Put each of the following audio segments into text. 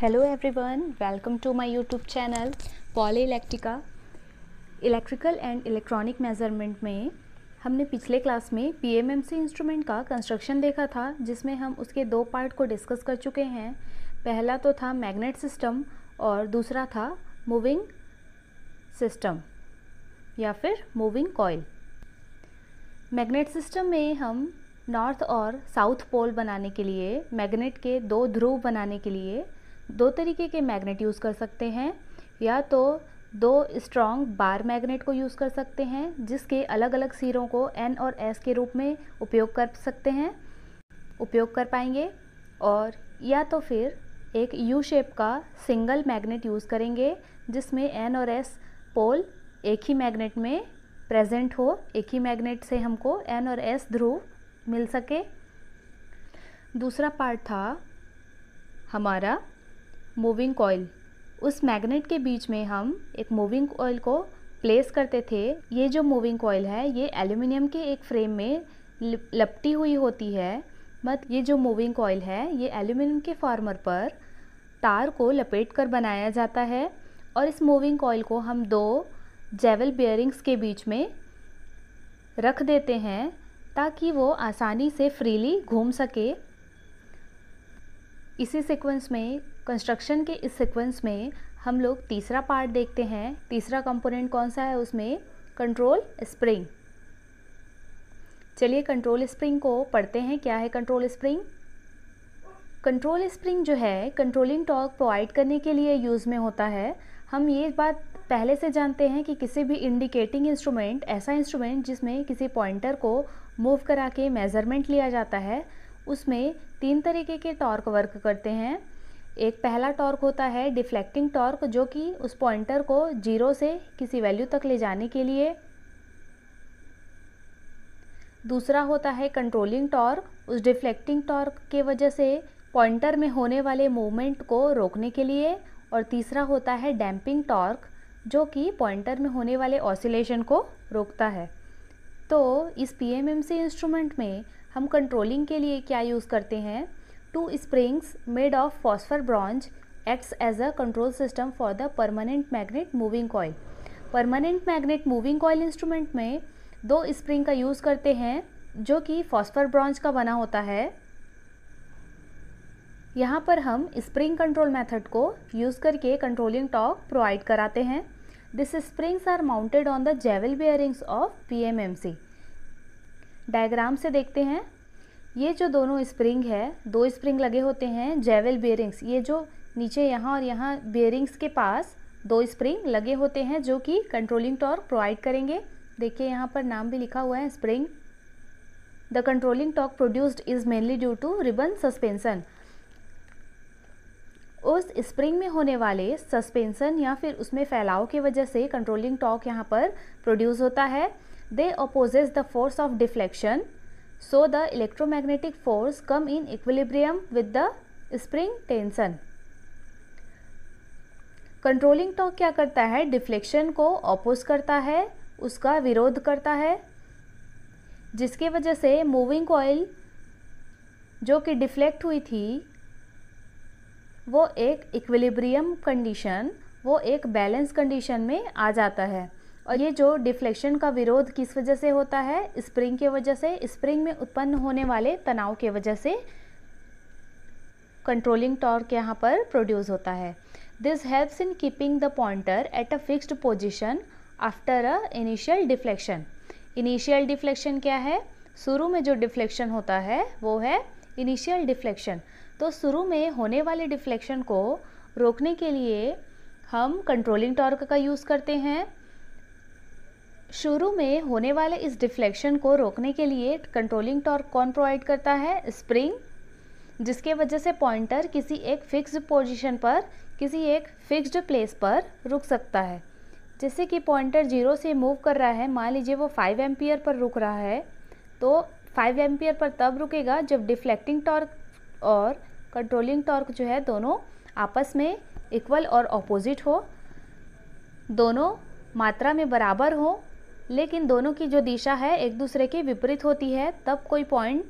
Hello everyone welcome to my YouTube channel पॉली इलेक्ट्रिका electrical and electronic measurement में हमने पिछले क्लास में पीएमएमसी इंस्ट्रूमेंट का कंस्ट्रक्शन देखा था जिसमें हम उसके दो पार्ट को डिस्कस कर चुके हैं पहला तो था मैग्नेट सिस्टम और दूसरा था मूविंग सिस्टम या फिर मूविंग कॉयल मैग्नेट सिस्टम में हम नॉर्थ और साउथ पोल बनाने के लिए मैग्नेट के दो ध्रुव बनाने के लिए दो तरीके के मैग्नेट यूज़ कर सकते हैं या तो दो स्ट्रॉन्ग बार मैग्नेट को यूज़ कर सकते हैं जिसके अलग अलग सिरों को एन और एस के रूप में उपयोग कर सकते हैं उपयोग कर पाएंगे और या तो फिर एक यू शेप का सिंगल मैग्नेट यूज़ करेंगे जिसमें एन और एस पोल एक ही मैग्नेट में प्रेजेंट हो एक ही मैग्नेट से हमको एन और एस ध्रुव मिल सके दूसरा पार्ट था हमारा मूविंग कॉयल उस मैग्नेट के बीच में हम एक मूविंग कॉयल को प्लेस करते थे ये जो मूविंग कॉयल है ये एल्यूमिनियम के एक फ्रेम में लपटी हुई होती है मत ये जो मूविंग कॉयल है ये एल्यूमिनियम के फार्मर पर तार को लपेट कर बनाया जाता है और इस मूविंग कॉयल को हम दो जेवल बियरिंग्स के बीच में रख देते हैं ताकि वो आसानी से फ्रीली घूम सके इसी सीक्वेंस में कंस्ट्रक्शन के इस सीक्वेंस में हम लोग तीसरा पार्ट देखते हैं तीसरा कंपोनेंट कौन सा है उसमें कंट्रोल स्प्रिंग चलिए कंट्रोल स्प्रिंग को पढ़ते हैं क्या है कंट्रोल स्प्रिंग कंट्रोल स्प्रिंग जो है कंट्रोलिंग टॉर्क प्रोवाइड करने के लिए यूज़ में होता है हम ये बात पहले से जानते हैं कि किसी भी इंडिकेटिंग इंस्ट्रूमेंट ऐसा इंस्ट्रूमेंट जिसमें किसी पॉइंटर को मूव करा के मेज़रमेंट लिया जाता है उसमें तीन तरीके के टॉर्क वर्क करते हैं एक पहला टॉर्क होता है डिफ्लेक्टिंग टॉर्क जो कि उस पॉइंटर को जीरो से किसी वैल्यू तक ले जाने के लिए दूसरा होता है कंट्रोलिंग टॉर्क उस डिफ्लेक्टिंग टॉर्क के वजह से पॉइंटर में होने वाले मूवमेंट को रोकने के लिए और तीसरा होता है डैम्पिंग टॉर्क जो कि पॉइंटर में होने वाले ऑसिलेशन को रोकता है तो इस P M M C instrument में हम कंट्रोलिंग के लिए क्या यूज़ करते हैं two springs made of phosphor bronze acts as a control system for the permanent magnet moving coil permanent magnet moving coil instrument में दो स्प्रिंग का यूज़ करते हैं जो कि फॉस्फर ब्रॉन्ज का बना होता है यहाँ पर हम स्प्रिंग कंट्रोल मेथड को यूज़ करके कंट्रोलिंग टॉक प्रोवाइड कराते हैं this springs are mounted on the jewel bearings of P diagram से देखते हैं ये जो दोनों स्प्रिंग है दो स्प्रिंग लगे होते हैं जेवल बेयरिंग्स ये जो नीचे यहाँ और यहाँ बेयरिंग्स के पास दो स्प्रिंग लगे होते हैं जो कि कंट्रोलिंग टॉर्क प्रोवाइड करेंगे देखिए यहाँ पर नाम भी लिखा हुआ है spring the controlling torque produced is mainly due to ribbon suspension उस स्प्रिंग में होने वाले सस्पेंसन या फिर उसमें फैलाव की वजह से कंट्रोलिंग टॉर्क यहाँ पर प्रोड्यूस होता है they opposes the force of deflection so the electromagnetic force come in equilibrium with the spring tension. Controlling torque क्या करता है डिफ्लेक्शन को ऑपोज करता है उसका विरोध करता है जिसके वजह से मूविंग ऑयल जो कि डिफ्लेक्ट हुई थी वो एक इक्विलिब्रियम कंडीशन वो एक बैलेंस कंडीशन में आ जाता है और ये जो डिफ्लेक्शन का विरोध किस वजह से होता है स्प्रिंग के वजह से स्प्रिंग में उत्पन्न होने वाले तनाव के वजह से कंट्रोलिंग टॉर्क यहाँ पर प्रोड्यूस होता है this helps in keeping the pointer at a fixed position after a initial deflection initial deflection क्या है शुरू में जो डिफ्लेक्शन होता है वो है इनिशियल डिफ्लेक्शन तो शुरू में होने वाले डिफ्लेक्शन को रोकने के लिए हम कंट्रोलिंग टॉर्क का यूज़ करते हैं शुरू में होने वाले इस डिफ्लेक्शन को रोकने के लिए कंट्रोलिंग टॉर्क कौन प्रोवाइड करता है स्प्रिंग जिसके वजह से पॉइंटर किसी एक फिक्स्ड पोजीशन पर किसी एक फिक्स्ड प्लेस पर रुक सकता है जैसे कि पॉइंटर जीरो से मूव कर रहा है मान लीजिए वो फाइव एम्पियर पर रुक रहा है तो फाइव एम्पियर पर तब रुकेगा जब डिफ्लेक्टिंग टॉर्क और कंट्रोलिंग टॉर्क जो है दोनों आपस में इक्वल और ऑपोजिट हो दोनों मात्रा में बराबर हो लेकिन दोनों की जो दिशा है एक दूसरे के विपरीत होती है तब कोई पॉइंट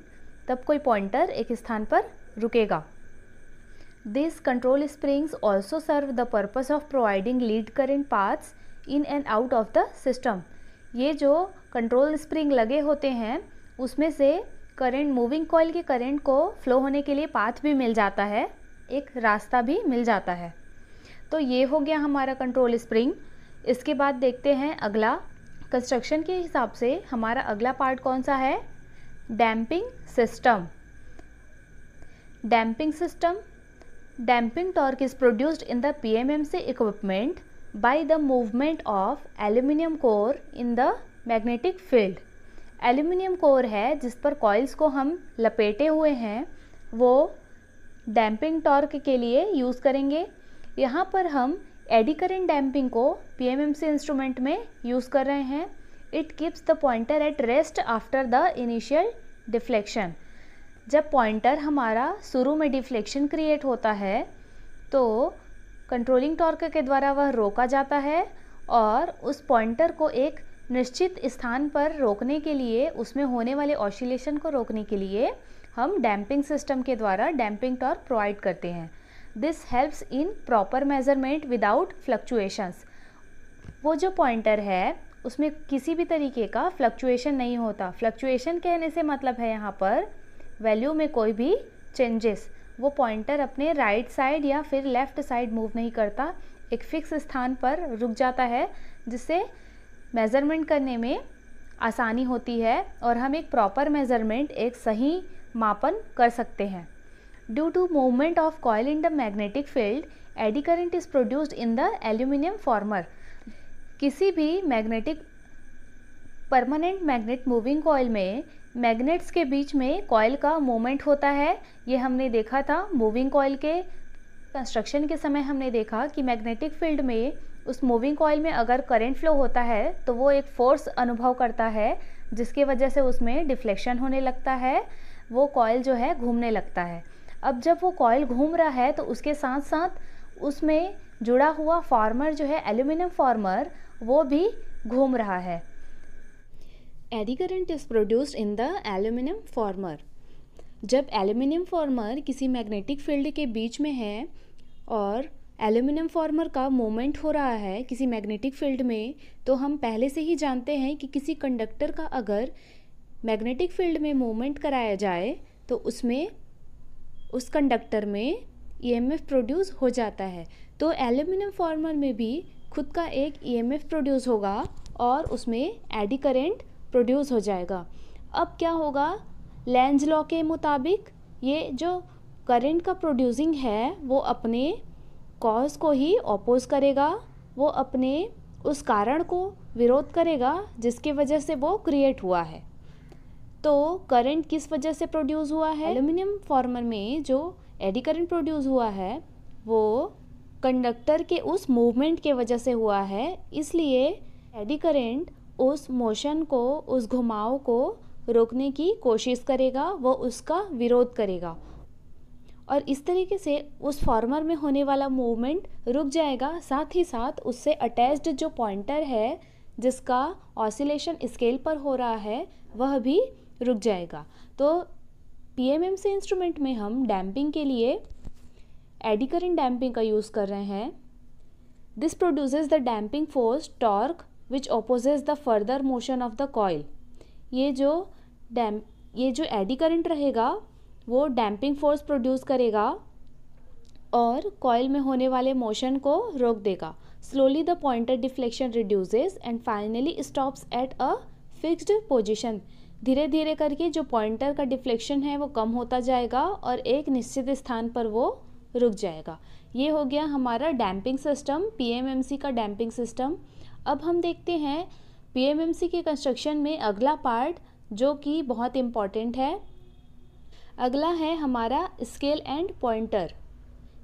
तब कोई पॉइंटर एक स्थान पर रुकेगा this control springs also serve the purpose of providing lead current paths in and out of the system ये जो कंट्रोल स्प्रिंग लगे होते हैं उसमें से करेंट मूविंग कॉयल के करेंट को फ्लो होने के लिए पाथ भी मिल जाता है एक रास्ता भी मिल जाता है तो ये हो गया हमारा कंट्रोल स्प्रिंग इसके बाद देखते हैं अगला कंस्ट्रक्शन के हिसाब से हमारा अगला पार्ट कौन सा है damping system damping system damping torque is produced in the PMMC equipment by the movement of aluminium core in the magnetic field aluminium core है जिस पर कॉइल्स को हम लपेटे हुए हैं वो डैम्पिंग टॉर्क के लिए यूज़ करेंगे यहाँ पर हम एडी करेंट डैम्पिंग को पीएमएमसी इंस्ट्रूमेंट में यूज़ कर रहे हैं it keeps the pointer at rest after the initial deflection जब पॉइंटर हमारा शुरू में डिफ्लेक्शन क्रिएट होता है तो कंट्रोलिंग टॉर्क के द्वारा वह रोका जाता है और उस पॉइंटर को एक निश्चित स्थान पर रोकने के लिए उसमें होने वाले ऑसिलेशन को रोकने के लिए हम डैम्पिंग सिस्टम के द्वारा डैम्पिंग टॉर्क प्रोवाइड करते हैं this helps in proper measurement without fluctuations वो जो पॉइंटर है उसमें किसी भी तरीके का फ्लक्चुएशन नहीं होता फ्लक्चुएशन कहने से मतलब है यहाँ पर वैल्यू में कोई भी चेंजेस वो पॉइंटर अपने राइट right साइड या फिर लेफ़्ट साइड मूव नहीं करता एक फिक्स स्थान पर रुक जाता है जिससे मेज़रमेंट करने में आसानी होती है और हम एक प्रॉपर मेज़रमेंट एक सही मापन कर सकते हैं Due to movement of coil in the magnetic field, eddy current is produced in the aluminium former. किसी भी magnetic permanent magnet moving coil में मैग्नेट्स के बीच में कॉयल का मोमेंट होता है ये हमने देखा था मूविंग कॉयल के कंस्ट्रक्शन के समय हमने देखा कि मैग्नेटिक फील्ड में उस मूविंग कॉयल में अगर करंट फ्लो होता है तो वो एक फोर्स अनुभव करता है जिसकी वजह से उसमें डिफ्लेक्शन होने लगता है वो कॉयल जो है घूमने लगता है अब जब वो कॉयल घूम रहा है तो उसके साथ साथ उसमें जुड़ा हुआ फार्मर जो है एल्यूमिनियम फार्मर वो भी घूम रहा है eddy current is produced in the aluminium former जब एल्यूमिनियम फार्मर किसी मैग्नेटिक फील्ड के बीच में है और एल्यूमिनियम फार्मर का मोमेंट हो रहा है किसी मैग्नेटिक फील्ड में तो हम पहले से ही जानते हैं कि किसी कंडक्टर का अगर मैग्नेटिक फील्ड में मोमेंट कराया जाए तो उसमें उस कंडक्टर में ईएमएफ e प्रोड्यूस हो जाता है तो एल्यूमिनियम फॉर्मर में भी खुद का एक ईएमएफ e प्रोड्यूस होगा और उसमें एडी करेंट प्रोड्यूस हो जाएगा अब क्या होगा लेंज लॉ के मुताबिक ये जो करंट का प्रोड्यूसिंग है वो अपने कॉज को ही ऑपोज करेगा वो अपने उस कारण को विरोध करेगा जिसकी वजह से वो क्रिएट हुआ है तो करंट किस वजह से प्रोड्यूस हुआ है एल्यूमिनियम फॉर्मर में जो एडी करंट प्रोड्यूस हुआ है वो कंडक्टर के उस मूवमेंट के वजह से हुआ है इसलिए एडी करंट उस मोशन को उस घुमाव को रोकने की कोशिश करेगा वो उसका विरोध करेगा और इस तरीके से उस फॉर्मर में होने वाला मूवमेंट रुक जाएगा साथ ही साथ उससे अटैच्ड जो पॉइंटर है जिसका ऑसिलेशन स्केल पर हो रहा है वह भी रुक जाएगा तो पीएमएमसी इंस्ट्रूमेंट में हम डैम्पिंग के लिए एडिकरिन डैम्पिंग का यूज़ कर रहे हैं this produces the damping force torque which opposes the further motion of the coil ये जो डैम ये जो एडी करंट रहेगा वो डैम्पिंग फोर्स प्रोड्यूस करेगा और कॉयल में होने वाले मोशन को रोक देगा slowly the pointer deflection reduces and finally stops at a fixed position धीरे धीरे करके जो पॉइंटर का डिफ्लेक्शन है वो कम होता जाएगा और एक निश्चित स्थान पर वो रुक जाएगा ये हो गया हमारा डैम्पिंग सिस्टम पीएमएमसी का डैम्पिंग सिस्टम अब हम देखते हैं पीएमएमसी के कंस्ट्रक्शन में अगला पार्ट जो कि बहुत इम्पॉर्टेंट है अगला है हमारा स्केल एंड पॉइंटर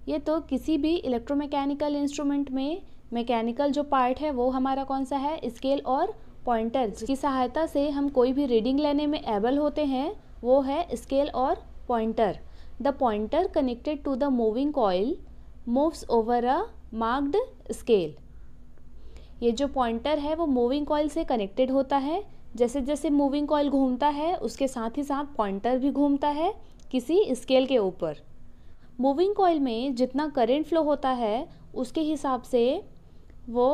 ये तो किसी भी इलेक्ट्रोमैकेनिकल इंस्ट्रूमेंट में मैकेनिकल जो पार्ट है वो हमारा कौन सा है स्केल और पॉइंटर्स की सहायता से हम कोई भी रीडिंग लेने में एबल होते हैं वो है स्केल और pointer the pointer connected to the moving coil moves over a marked scale ये जो पॉइंटर है वो मूविंग कॉयल से कनेक्टेड होता है जैसे जैसे मूविंग कॉयल घूमता है उसके साथ ही साथ पॉइंटर भी घूमता है किसी स्केल के ऊपर मूविंग कॉयल में जितना करंट फ्लो होता है उसके हिसाब से वो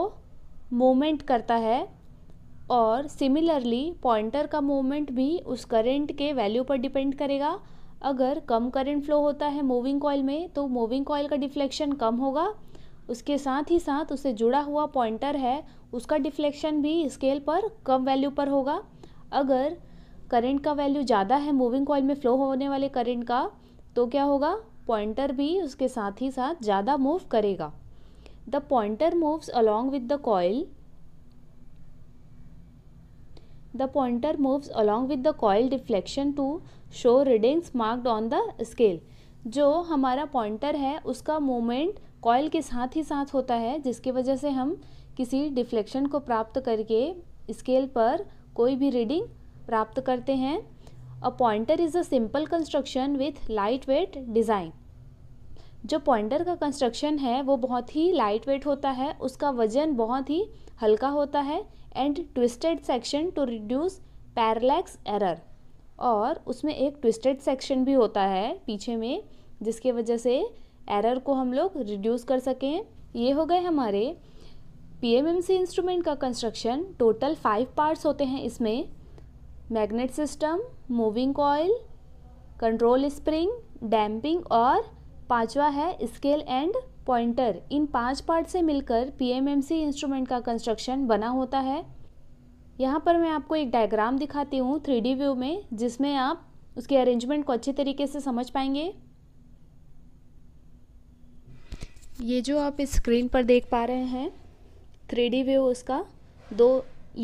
मूवमेंट करता है और सिमिलरली पॉइंटर का मूवमेंट भी उस करंट के वैल्यू पर डिपेंड करेगा अगर कम करंट फ्लो होता है मूविंग कॉयल में तो मूविंग कॉयल का डिफ्लेक्शन कम होगा उसके साथ ही साथ उससे जुड़ा हुआ पॉइंटर है उसका डिफ्लेक्शन भी स्केल पर कम वैल्यू पर होगा अगर करंट का वैल्यू ज़्यादा है मूविंग कॉयल में फ्लो होने वाले करंट का तो क्या होगा पॉइंटर भी उसके साथ ही साथ ज़्यादा मूव करेगा the pointer moves along with the coil the pointer moves along with the coil deflection to show readings marked on the scale जो हमारा पॉइंटर है उसका मोमेंट कॉयल के साथ ही साथ होता है जिसकी वजह से हम किसी डिफ्लेक्शन को प्राप्त करके स्केल पर कोई भी रीडिंग प्राप्त करते हैं a pointer is a simple construction with light weight design जो पॉइंटर का कंस्ट्रक्शन है वो बहुत ही लाइट वेट होता है उसका वजन बहुत ही हल्का होता है and twisted section to reduce parallax error और उसमें एक ट्विस्टेड सेक्शन भी होता है पीछे में जिसके वजह से एरर को हम लोग रिड्यूस कर सकें ये हो गए हमारे पीएमएमसी इंस्ट्रूमेंट का कंस्ट्रक्शन टोटल फाइव पार्ट्स होते हैं इसमें magnet system moving coil control spring damping और पांचवा है स्केल एंड पॉइंटर इन पांच पार्ट से मिलकर पीएमएमसी इंस्ट्रूमेंट का कंस्ट्रक्शन बना होता है यहाँ पर मैं आपको एक डायग्राम दिखाती हूँ थ्री व्यू में जिसमें आप उसके अरेंजमेंट को अच्छे तरीके से समझ पाएंगे ये जो आप इस स्क्रीन पर देख पा रहे हैं थ्री व्यू उसका दो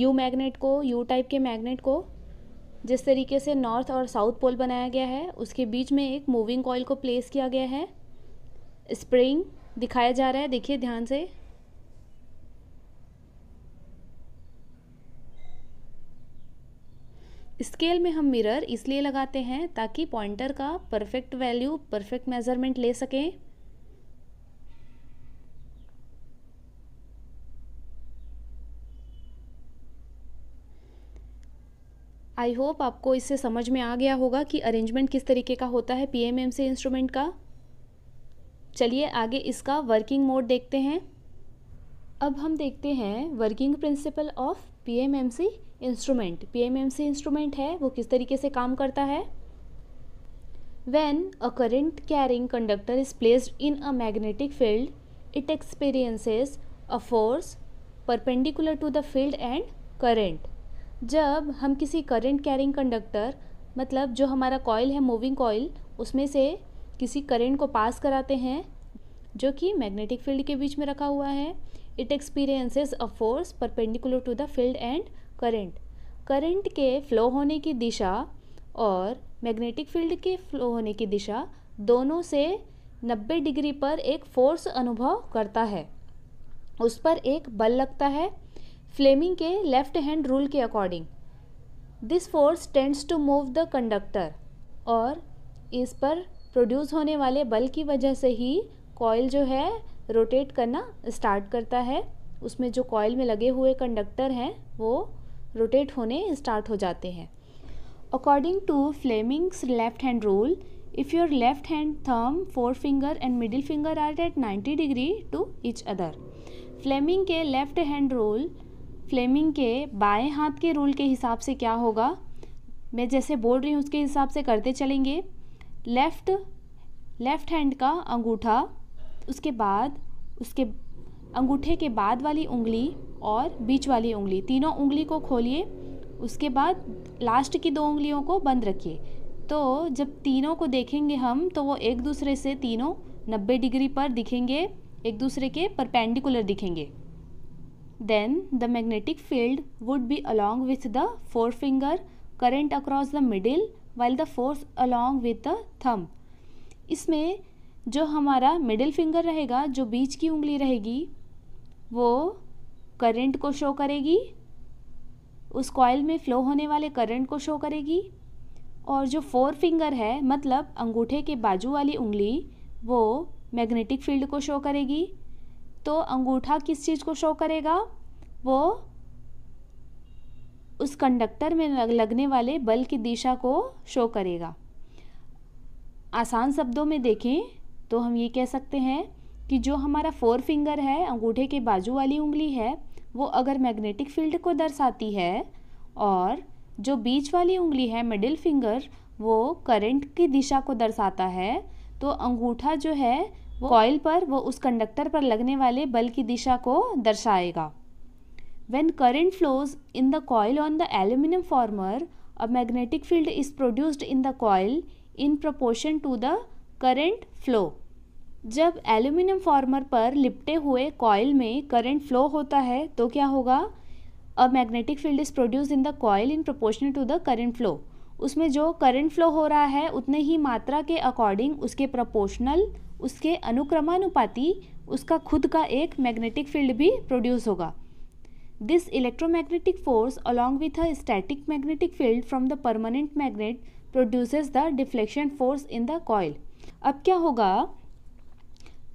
यू मैग्नेट को यू टाइप के मैग्नेट को जिस तरीके से नॉर्थ और साउथ पोल बनाया गया है उसके बीच में एक मूविंग कॉयल को प्लेस किया गया है स्प्रिंग दिखाया जा रहा है देखिए ध्यान से स्केल में हम मिरर इसलिए लगाते हैं ताकि पॉइंटर का परफेक्ट वैल्यू परफेक्ट मेज़रमेंट ले सकें आई होप आपको इससे समझ में आ गया होगा कि अरेंजमेंट किस तरीके का होता है पीएमएम से इंस्ट्रूमेंट का चलिए आगे इसका वर्किंग मोड देखते हैं अब हम देखते हैं working principle of PMMC instrument PMMC instrument है वो किस तरीके से काम करता है when a current carrying conductor is placed in a magnetic field it experiences a force perpendicular to the field and current जब हम किसी करेंट कैरिंग कंडक्टर मतलब जो हमारा कॉयल है मूविंग कॉयल उसमें से किसी करेंट को पास कराते हैं जो कि मैग्नेटिक फील्ड के बीच में रखा हुआ है it experiences a force perpendicular to the field and current current के फ्लो होने की दिशा और मैग्नेटिक फील्ड के फ्लो होने की दिशा दोनों से 90 डिग्री पर एक फोर्स अनुभव करता है उस पर एक बल लगता है फ्लेमिंग के लेफ्ट हैंड रूल के according this force tends to move the conductor और इस पर प्रोड्यूस होने वाले बल की वजह से ही कॉयल जो है रोटेट करना स्टार्ट करता है उसमें जो कॉयल में लगे हुए कंडक्टर हैं वो रोटेट होने स्टार्ट हो जाते हैं according to Fleming's left hand rule your left hand thumb four finger and middle finger are at 90 degree to each other Fleming के लेफ्ट हैंड रूल फ्लेमिंग के बाएं हाथ के रूल के हिसाब से क्या होगा मैं जैसे बोल रही हूँ उसके हिसाब से करते चलेंगे लेफ़्ट लेफ़्ट हैंड का अंगूठा उसके बाद उसके अंगूठे के बाद वाली उंगली और बीच वाली उंगली तीनों उंगली को खोलिए उसके बाद लास्ट की दो उंगलियों को बंद रखिए तो जब तीनों को देखेंगे हम तो वो एक दूसरे से तीनों नब्बे डिग्री पर दिखेंगे एक दूसरे के परपेंडिकुलर दिखेंगे then the magnetic field would be along with the four finger current across the middle while the force along with the thumb इसमें जो हमारा मिडिल फिंगर रहेगा जो बीच की उंगली रहेगी वो करंट को शो करेगी उस कॉयल में फ्लो होने वाले करंट को शो करेगी और जो फोर फिंगर है मतलब अंगूठे के बाजू वाली उंगली वो मैग्नेटिक फील्ड को शो करेगी तो अंगूठा किस चीज़ को शो करेगा वो उस कंडक्टर में लगने वाले बल की दिशा को शो करेगा आसान शब्दों में देखें तो हम ये कह सकते हैं कि जो हमारा फोर फिंगर है अंगूठे के बाजू वाली उंगली है वो अगर मैग्नेटिक फील्ड को दर्शाती है और जो बीच वाली उंगली है मिडिल फिंगर वो करंट की दिशा को दर्शाता है तो अंगूठा जो है वो कॉयल पर वो उस कंडक्टर पर लगने वाले बल की दिशा को दर्शाएगा When current flows in the coil on the aluminum former, a magnetic field is produced in the coil in proportion to the current flow. जब एल्यूमिनियम फॉर्मर पर लिपटे हुए कॉयल में करंट फ्लो होता है तो क्या होगा a magnetic field is produce in the coil in proportion to the current flow उसमें जो करंट फ्लो हो रहा है उतने ही मात्रा के अकॉर्डिंग उसके प्रोपोर्शनल उसके अनुक्रमानुपाती उसका खुद का एक मैग्नेटिक फील्ड भी प्रोड्यूस होगा This electromagnetic force along with a static magnetic field from the permanent magnet produces the deflection force in the coil. अब क्या होगा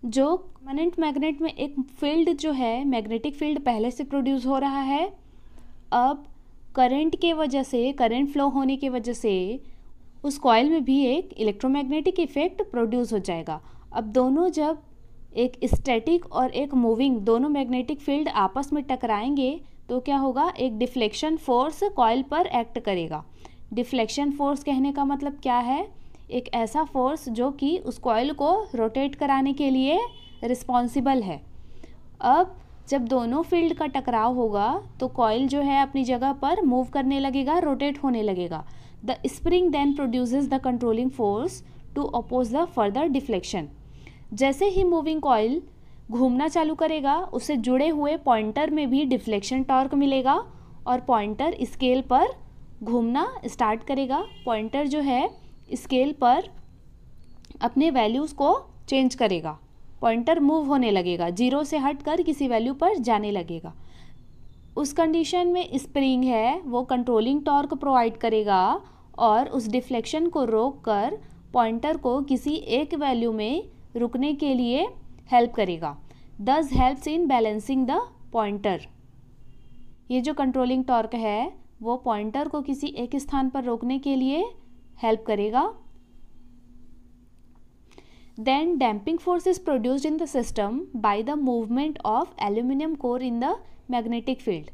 जो परमानेंट मैग्नेट में एक फील्ड जो है मैग्नेटिक फील्ड पहले से प्रोड्यूस हो रहा है अब करंट के वजह से करंट फ्लो होने की वजह से उस कॉयल में भी एक इलेक्ट्रोमैग्नेटिक इफेक्ट प्रोड्यूस हो जाएगा अब दोनों जब एक स्टैटिक और एक मूविंग दोनों मैग्नेटिक फील्ड आपस में टकराएंगे तो क्या होगा एक डिफ्लेक्शन फोर्स कॉयल पर एक्ट करेगा डिफ्लेक्शन फोर्स कहने का मतलब क्या है एक ऐसा फोर्स जो कि उस कॉयल को रोटेट कराने के लिए रिस्पॉन्सिबल है अब जब दोनों फील्ड का टकराव होगा तो कॉयल जो है अपनी जगह पर मूव करने लगेगा रोटेट होने लगेगा the spring then produces the controlling force to oppose the further deflection जैसे ही मूविंग कॉइल घूमना चालू करेगा उससे जुड़े हुए पॉइंटर में भी डिफ्लेक्शन टॉर्क मिलेगा और पॉइंटर स्केल पर घूमना स्टार्ट करेगा पॉइंटर जो है स्केल पर अपने वैल्यूज़ को चेंज करेगा पॉइंटर मूव होने लगेगा जीरो से हट कर किसी वैल्यू पर जाने लगेगा उस कंडीशन में स्प्रिंग है वो कंट्रोलिंग टॉर्क प्रोवाइड करेगा और उस डिफ्लेक्शन को रोक कर पॉइंटर को किसी एक वैल्यू में रुकने के लिए हेल्प करेगा this helps in balancing the pointer ये जो कंट्रोलिंग टॉर्क है वो पॉइंटर को किसी एक स्थान पर रोकने के लिए हेल्प करेगा then damping force is produced in the system by the movement of aluminium core in the magnetic field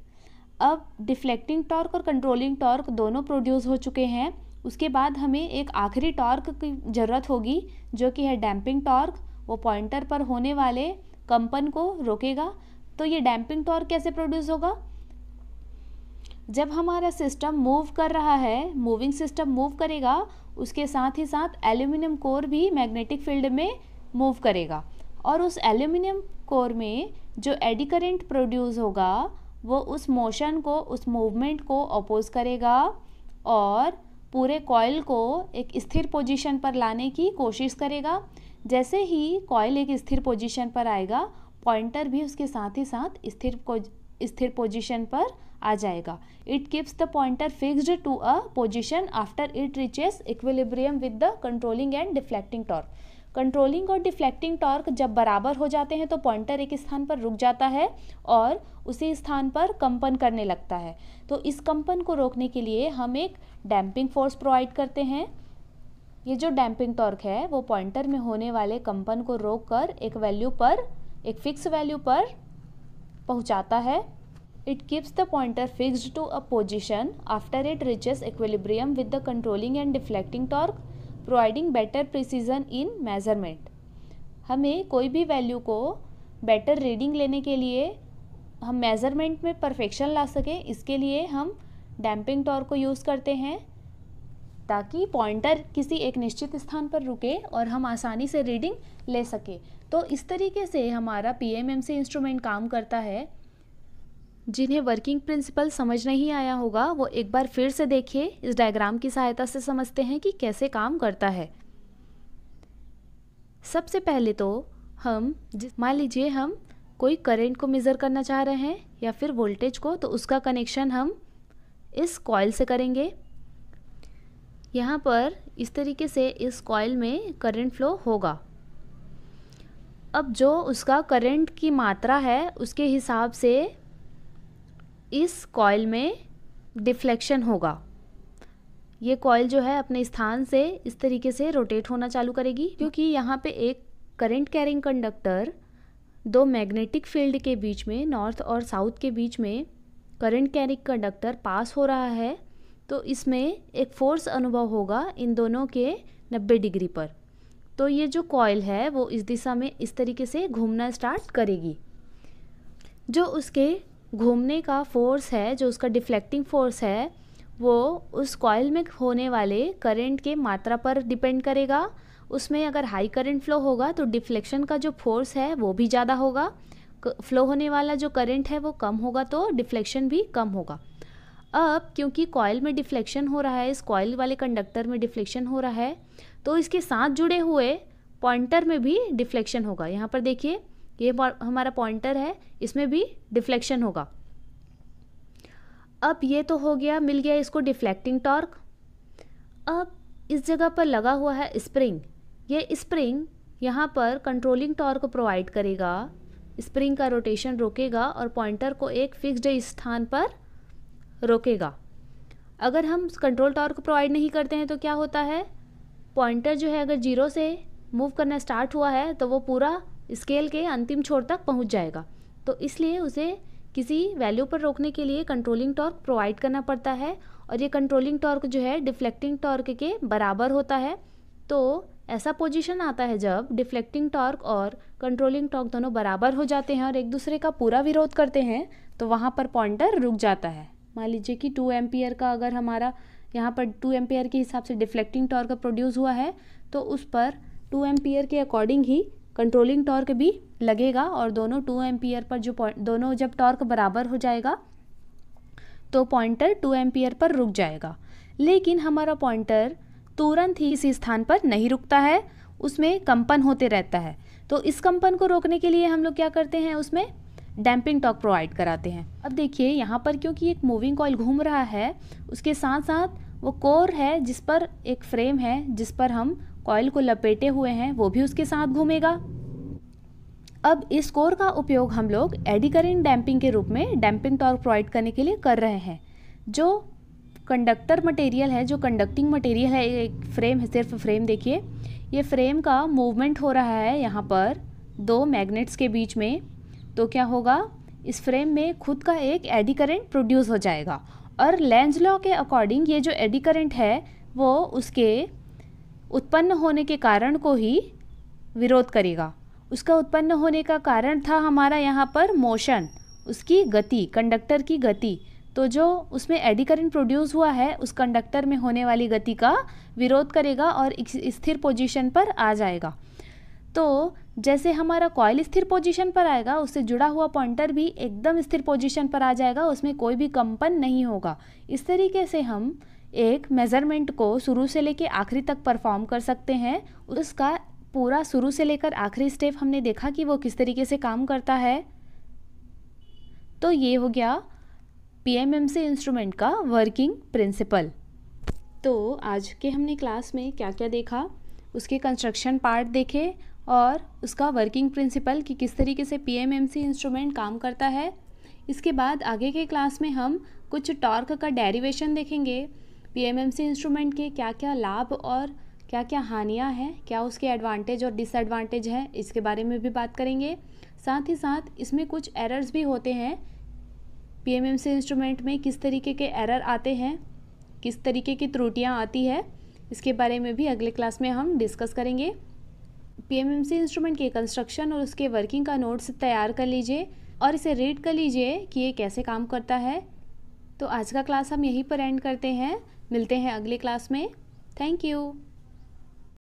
अब डिफ्लेक्टिंग टॉर्क और कंट्रोलिंग टॉर्क दोनों प्रोड्यूस हो चुके हैं उसके बाद हमें एक आखिरी टॉर्क की ज़रूरत होगी जो कि है डैम्पिंग टॉर्क वो पॉइंटर पर होने वाले कंपन को रोकेगा तो ये डैम्पिंग टॉर्क कैसे प्रोड्यूस होगा जब हमारा सिस्टम मूव कर रहा है मूविंग सिस्टम मूव करेगा उसके साथ ही साथ एल्यूमिनियम कोर भी मैग्नेटिक फील्ड में मूव करेगा और उस एल्यूमिनियम कोर में जो एडी करेंट प्रोड्यूस होगा वो उस मोशन को उस मूवमेंट को अपोज करेगा और पूरे कॉयल को एक स्थिर पोजीशन पर लाने की कोशिश करेगा जैसे ही कॉयल एक स्थिर पोजीशन पर आएगा पॉइंटर भी उसके साथ ही साथ स्थिर स्थिर पोजीशन पर आ जाएगा it keeps the pointer fixed to a position after it reaches equilibrium with the controlling and deflecting torque controlling और डिफ्लेक्टिंग टॉर्क जब बराबर हो जाते हैं तो पॉइंटर एक स्थान पर रुक जाता है और उसी स्थान पर कंपन करने लगता है तो इस कंपन को रोकने के लिए हम एक डैम्पिंग फोर्स प्रोवाइड करते हैं ये जो डैम्पिंग टॉर्क है वो पॉइंटर में होने वाले कंपन को रोक कर एक वैल्यू पर एक फिक्स वैल्यू पर पहुंचाता है it keeps the pointer fixed to a position after it reaches equilibrium with the controlling and deflecting torque providing better precision in measurement हमें कोई भी वैल्यू को बेटर रीडिंग लेने के लिए हम मेज़रमेंट में परफेक्शन ला सकें इसके लिए हम डैम्पिंग टॉर को यूज़ करते हैं ताकि पॉइंटर किसी एक निश्चित स्थान पर रुके और हम आसानी से रीडिंग ले सकें तो इस तरीके से हमारा पीएमएमसी इंस्ट्रूमेंट काम करता है जिन्हें वर्किंग प्रिंसिपल समझ नहीं आया होगा वो एक बार फिर से देखिए इस डायग्राम की सहायता से समझते हैं कि कैसे काम करता है सबसे पहले तो हम मान लीजिए हम कोई करंट को मेज़र करना चाह रहे हैं या फिर वोल्टेज को तो उसका कनेक्शन हम इस कॉयल से करेंगे यहाँ पर इस तरीके से इस कॉयल में करंट फ्लो होगा अब जो उसका करंट की मात्रा है उसके हिसाब से इस कॉयल में डिफ्लेक्शन होगा ये कॉयल जो है अपने स्थान से इस तरीके से रोटेट होना चालू करेगी क्योंकि यहाँ पे एक करंट कैरिंग कंडक्टर दो मैग्नेटिक फील्ड के बीच में नॉर्थ और साउथ के बीच में करंट कैरिंग कंडक्टर पास हो रहा है तो इसमें एक फोर्स अनुभव होगा इन दोनों के 90 डिग्री पर तो ये जो कॉयल है वो इस दिशा में इस तरीके से घूमना स्टार्ट करेगी जो उसके घूमने का फोर्स है जो उसका डिफ्लेक्टिंग फोर्स है वो उस कॉयल में होने वाले करंट के मात्रा पर डिपेंड करेगा उसमें अगर हाई करंट फ्लो होगा तो डिफ्लेक्शन का जो फोर्स है वो भी ज़्यादा होगा फ्लो होने वाला जो करंट है वो कम होगा तो डिफ्लेक्शन भी कम होगा अब क्योंकि कॉयल में डिफ्लेक्शन हो रहा है इस कॉयल वाले कंडक्टर में डिफ्लेक्शन हो रहा है तो इसके साथ जुड़े हुए पॉइंटर में भी डिफ्लेक्शन होगा यहाँ पर देखिए ये हमारा पॉइंटर है इसमें भी डिफ्लेक्शन होगा अब ये तो हो गया मिल गया इसको डिफ्लेक्टिंग टॉर्क अब इस जगह पर लगा हुआ है स्प्रिंग ये स्प्रिंग यहाँ पर कंट्रोलिंग टॉर्क प्रोवाइड करेगा स्प्रिंग का रोटेशन रोकेगा और पॉइंटर को एक फिक्स्ड स्थान पर रोकेगा अगर हम कंट्रोल टॉर्क प्रोवाइड नहीं करते हैं तो क्या होता है पॉइंटर जो है अगर जीरो से मूव करना स्टार्ट हुआ है तो वो पूरा स्केल के अंतिम छोर तक पहुंच जाएगा तो इसलिए उसे किसी वैल्यू पर रोकने के लिए कंट्रोलिंग टॉर्क प्रोवाइड करना पड़ता है और ये कंट्रोलिंग टॉर्क जो है डिफ्लेक्टिंग टॉर्क के बराबर होता है तो ऐसा पोजीशन आता है जब डिफ्लेक्टिंग टॉर्क और कंट्रोलिंग टॉर्क दोनों बराबर हो जाते हैं और एक दूसरे का पूरा विरोध करते हैं तो वहाँ पर पॉइंटर रुक जाता है मान लीजिए कि टू एम्पियर का अगर हमारा यहाँ पर टू एम्पियर के हिसाब से डिफ्लेक्टिंग टॉर्क प्रोड्यूस हुआ है तो उस पर टू एम्पियर के अकॉर्डिंग ही कंट्रोलिंग टॉर्क भी लगेगा और दोनों टू एम्पियर पर जो दोनों जब टॉर्क बराबर हो जाएगा तो पॉइंटर टू एम्पियर पर रुक जाएगा लेकिन हमारा पॉइंटर तुरंत ही इसी स्थान पर नहीं रुकता है उसमें कंपन होते रहता है तो इस कंपन को रोकने के लिए हम लोग क्या करते हैं उसमें डैम्पिंग टॉक प्रोवाइड कराते हैं अब देखिए यहाँ पर क्योंकि एक मूविंग कॉयल घूम रहा है उसके साथ साथ वो कोर है जिस पर एक फ्रेम है जिस पर हम कॉयल को लपेटे हुए हैं वो भी उसके साथ घूमेगा अब इस कोर का उपयोग हम लोग एडिकरिन डैम्पिंग के रूप में डैम्पिंग टॉर्क प्रोवाइड करने के लिए कर रहे हैं जो कंडक्टर मटेरियल है जो कंडक्टिंग मटेरियल है एक फ्रेम है सिर्फ फ्रेम देखिए ये फ्रेम का मूवमेंट हो रहा है यहाँ पर दो मैग्नेट्स के बीच में तो क्या होगा इस फ्रेम में खुद का एक एडी करेंट प्रोड्यूस हो जाएगा और लेंज लॉ के अकॉर्डिंग ये जो एडी करेंट है वो उसके उत्पन्न होने के कारण को ही विरोध करेगा उसका उत्पन्न होने का कारण था हमारा यहाँ पर मोशन उसकी गति कंडक्टर की गति तो जो उसमें एडिकरण प्रोड्यूस हुआ है उस कंडक्टर में होने वाली गति का विरोध करेगा और स्थिर पोजीशन पर आ जाएगा तो जैसे हमारा कॉयल स्थिर पोजीशन पर आएगा उससे जुड़ा हुआ पॉइंटर भी एकदम स्थिर पोजीशन पर आ जाएगा उसमें कोई भी कंपन नहीं होगा इस तरीके से हम एक मेज़रमेंट को शुरू से लेकर आखिरी तक परफॉर्म कर सकते हैं उसका पूरा शुरू से लेकर आखिरी स्टेप हमने देखा कि वो किस तरीके से काम करता है तो ये हो गया पीएमएमसी इंस्ट्रूमेंट का वर्किंग प्रिंसिपल तो आज के हमने क्लास में क्या क्या देखा उसके कंस्ट्रक्शन पार्ट देखे और उसका वर्किंग प्रिंसिपल कि किस तरीके से पीएमएमसी इंस्ट्रूमेंट काम करता है इसके बाद आगे के क्लास में हम कुछ टॉर्क का डेरिवेशन देखेंगे पीएमएमसी इंस्ट्रूमेंट के क्या क्या लाभ और क्या क्या हानियाँ हैं क्या उसके एडवांटेज और डिसएडवांटेज हैं इसके बारे में भी बात करेंगे साथ ही साथ इसमें कुछ एरर्स भी होते हैं पीएमएमसी इंस्ट्रूमेंट में किस तरीके के एरर आते हैं किस तरीके की त्रुटियाँ आती है इसके बारे में भी अगले क्लास में हम डिस्कस करेंगे पी इंस्ट्रूमेंट के कंस्ट्रक्शन और उसके वर्किंग का नोट्स तैयार कर लीजिए और इसे रीड कर लीजिए कि ये कैसे काम करता है तो आज का क्लास हम यहीं पर एंड करते हैं मिलते हैं अगली क्लास में थैंक यू